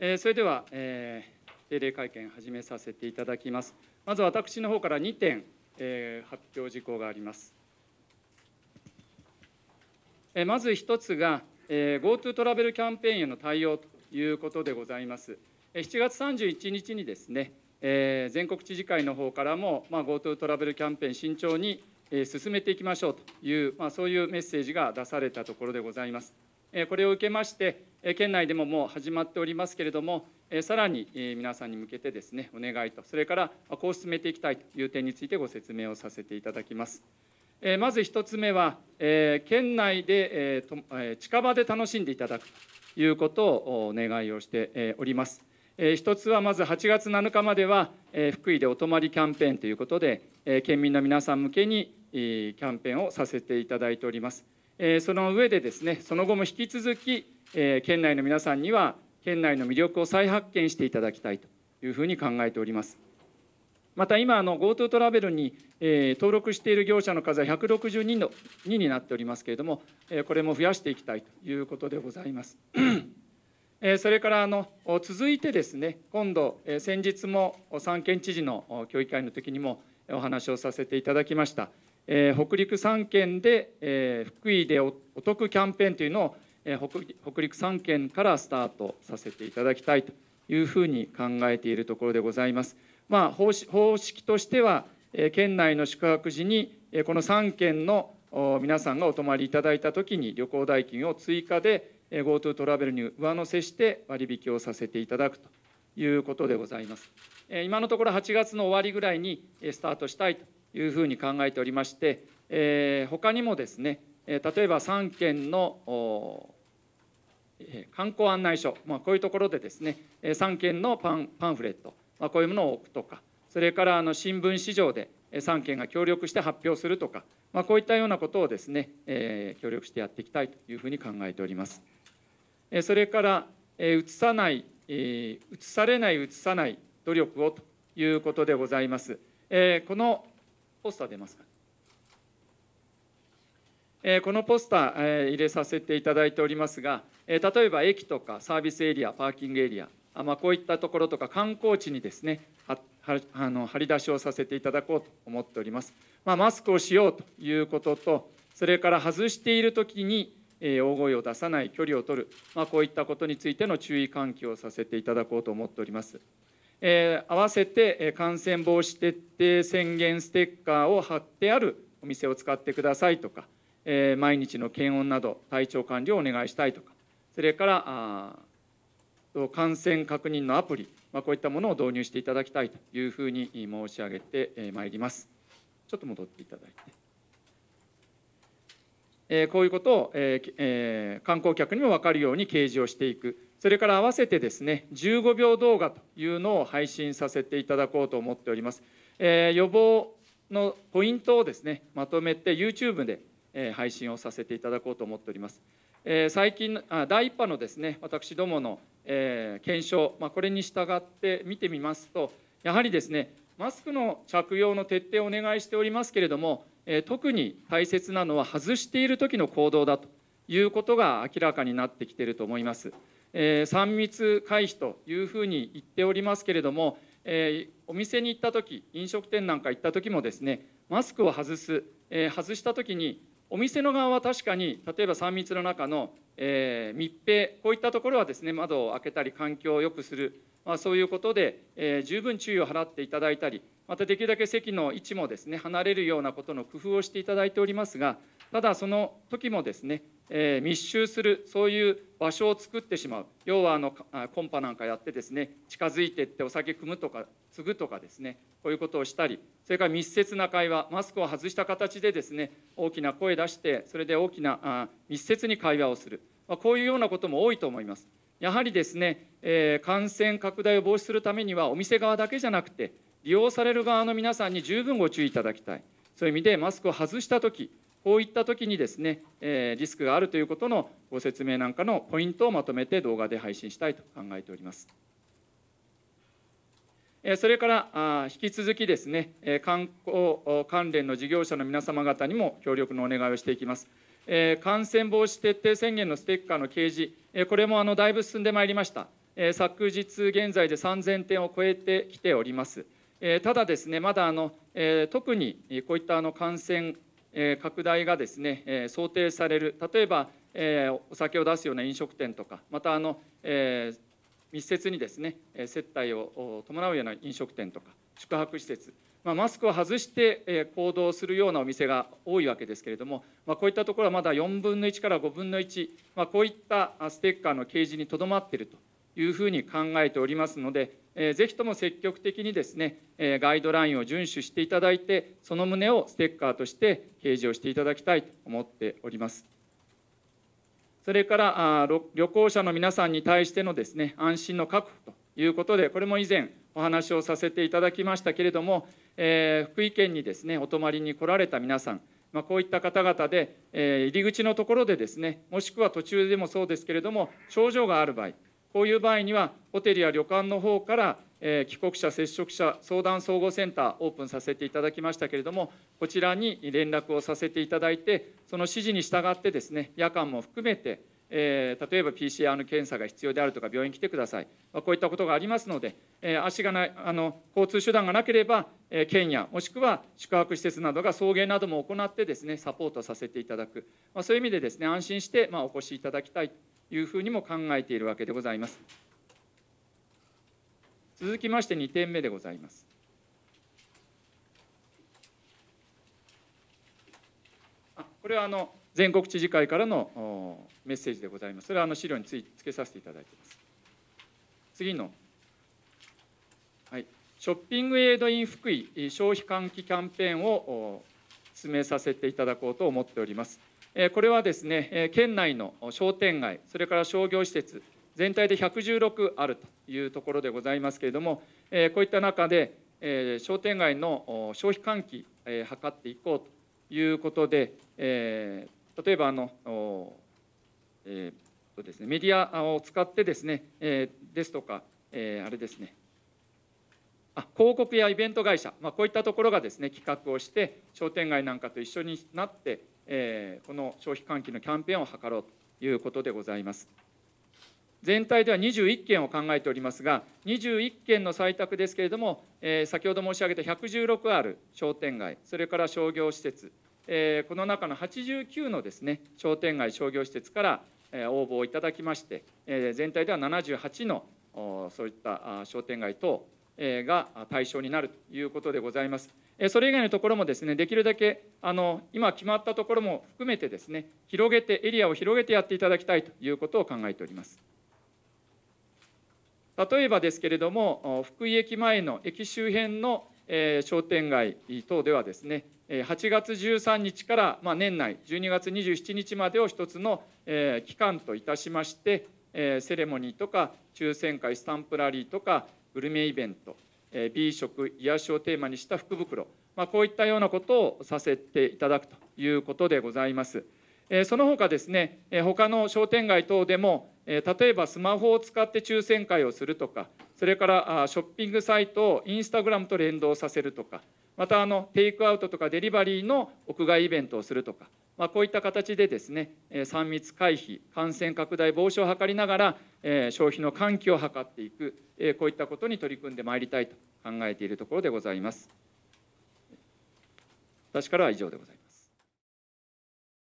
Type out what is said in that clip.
えー、それでは、えー、定例会見始めさせていただきますまず私の方から2点、えー、発表事項があります、えー、まず一つが、えー、GoTo トラベルキャンペーンへの対応ということでございます、えー、7月31日にですね、えー、全国知事会の方からも、まあ、GoTo トラベルキャンペーン慎重に進めていきましょうという、まあ、そういうメッセージが出されたところでございます。これを受けまして、県内でももう始まっておりますけれども、さらに皆さんに向けてですね、お願いと、それからこう進めていきたいという点についてご説明をさせていただきます。まず1つ目は、県内で近場で楽しんでいただくということをお願いをしております。1つはまず8月7日までは、福井でお泊まりキャンペーンということで、県民の皆さん向けにキャンペーンをさせていただいております。えその上でですねその後も引き続き、え県内の皆さんには県内の魅力を再発見していただきたいというふうに考えております。また今あの GoTo トラベルに、え登録している業者の数は162の2になっておりますけれども、えこれも増やしていきたいということでございます。えそれからあの続いてですね今度、え先日も三県知事の協議会の時にもお話をさせていただきました。えー、北陸3県で、えー、福井でお得キャンペーンというのを、えー、北北陸3県からスタートさせていただきたいというふうに考えているところでございます。まあ、方式としては、えー、県内の宿泊時に、えー、この3県の皆さんがお泊まりいただいたときに旅行代金を追加で GoTo トラベルに上乗せして割引をさせていただくということでございます。今のところ8月の終わりぐらいにスタートしたいというふうに考えておりまして、えー、他にもですね例えば3県の観光案内所、まあ、こういうところでですね3県のパンパンフレット、まあ、こういうものを置くとかそれからあの新聞市場で3県が協力して発表するとか、まあ、こういったようなことをですね、えー、協力してやっていきたいというふうに考えております。それから、えさない、えされない、映さない努力をということでございます。えこのポスター出ますか、えー、このポスター、えー、入れさせていただいておりますが、えー、例えば駅とかサービスエリアパーキングエリアあ、まあ、こういったところとか観光地にですねはあの張り出しをさせていただこうと思っております、まあ、マスクをしようということとそれから外している時に大声を出さない距離を取る、まあ、こういったことについての注意喚起をさせていただこうと思っております。えー、合わせて感染防止徹底宣言ステッカーを貼ってあるお店を使ってくださいとか、えー、毎日の検温など体調管理をお願いしたいとかそれからあ感染確認のアプリ、まあ、こういったものを導入していただきたいというふうに申し上げてまいります。ちょっと戻っていただいて。こういうことを観光客にも分かるように掲示をしていく。それから合わせてですね、15秒動画というのを配信させていただこうと思っております。えー、予防のポイントをですね、まとめて YouTube で、えー、配信をさせていただこうと思っております。えー、最近あ、第1波のですね、私どもの、え検証、まあ、これに従って見てみますと、やはりですね、マスクの着用の徹底をお願いしておりますけれども、え特に大切なのは外している時の行動だということが明らかになってきていると思います。えー、3密回避というふうに言っておりますけれども、えー、お店に行った時飲食店なんか行った時もですねマスクを外す、えー、外した時にお店の側は確かに例えば3密の中の、え密閉こういったところはですね窓を開けたり環境を良くする、まあ、そういうことで、え十分注意を払っていただいたりまたできるだけ席の位置もですね離れるようなことの工夫をしていただいておりますがただその時もですね、えー、密集するそういう場所を作ってしまう要はあのコンパなんかやってですね近づいていってお酒汲むとか継ぐとかですねこういうことをしたりそれから密接な会話マスクを外した形でですね大きな声出してそれで大きなあ密接に会話をする、まあ、こういうようなことも多いと思います。やはりですね、えー、感染拡大を防止するためにはお店側だけじゃなくて利用される側の皆さんに十分ご注意いただきたい、そういう意味でマスクを外したとき、こういったときにですね、えリスクがあるということのご説明なんかのポイントをまとめて動画で配信したいと考えております。それから引き続きですね、観光関連の事業者の皆様方にも協力のお願いをしていきます。感染防止徹底宣言のステッカーの掲示、これもあのだいぶ進んでまいりました。昨日現在で3000点を超えてきております。えただですねまだあの、え特にこういったあの感染拡大がですね、え想定される例えば、えお酒を出すような飲食店とかまたあの、え密接にですね接待を伴うような飲食店とか宿泊施設まあ、マスクを外して行動するようなお店が多いわけですけれども、まあ、こういったところはまだ4分の1から5分の1、まあ、こういったステッカーの掲示にとどまっているというふうに考えておりますので、えぜひとも積極的にですね、えガイドラインを遵守していただいて、その旨をステッカーとして掲示をしていただきたいと思っております。それからあ旅行者の皆さんに対してのですね安心の確保ということで、これも以前お話をさせていただきましたけれども、え福井県にですねお泊まりに来られた皆さん、まあ、こういった方々で、え入り口のところでですねもしくは途中でもそうですけれども症状がある場合こういう場合には、ホテルや旅館の方から、え帰国者、接触者相談総合センター、オープンさせていただきましたけれども、こちらに連絡をさせていただいて、その指示に従ってです、ね、夜間も含めて、えー、例えば PCR 検査が必要であるとか、病院来てください、まあ、こういったことがありますので、えー、足がないあの交通手段がなければ、えー、県や、もしくは宿泊施設などが送迎なども行ってです、ね、サポートさせていただく、まあ、そういう意味でです、ね、安心して、まあ、お越しいただきたいいうふうにも考えているわけでございます続きまして2点目でございますこれはあの全国知事会からのメッセージでございます。それはあの資料についつけさせていただいています。次の、はい、ショッピングエイドイン福井消費喚起キャンペーンを進めさせていただこうと思っております。これはですね県内の商店街それから商業施設全体で116あるというところでございますけれどもこういった中で商店街の消費喚起図っていこうということで例えばあの、えーですね、メディアを使ってですねですとかあれですね広告やイベント会社、まあ、こういったところがですね企画をして商店街なんかと一緒になって、えこの消費喚起のキャンペーンを図ろうということでございます。全体では21件を考えておりますが、21件の採択ですけれども、え先ほど申し上げた116ある商店街、それから商業施設、えこの中の89のですね商店街、商業施設から応募をいただきまして、え全体では78のそういった商店街等が対象になるということでございます。それ以外のところもですね、できるだけあの今決まったところも含めてですね、広げてエリアを広げてやっていただきたいということを考えております。例えばですけれども、福井駅前の駅周辺の商店街等ではですね、8月13日から年内12月27日までを一つの期間といたしまして、セレモニーとか抽選会、スタンプラリーとかグルメイベント B 食癒しをテーマにした福袋、まあ、こういったようなことをさせていただくということでございます。その他ですね、他の商店街等でも、例えばスマホを使って抽選会をするとか、それからショッピングサイトをインスタグラムと連動させるとか、またあのテイクアウトとかデリバリーの屋外イベントをするとか、まあ、こういった形でですね3密回避感染拡大防止を図りながら消費の喚起を図っていくこういったことに取り組んでまいりたいと考えているところでございます。私からは以上でございます。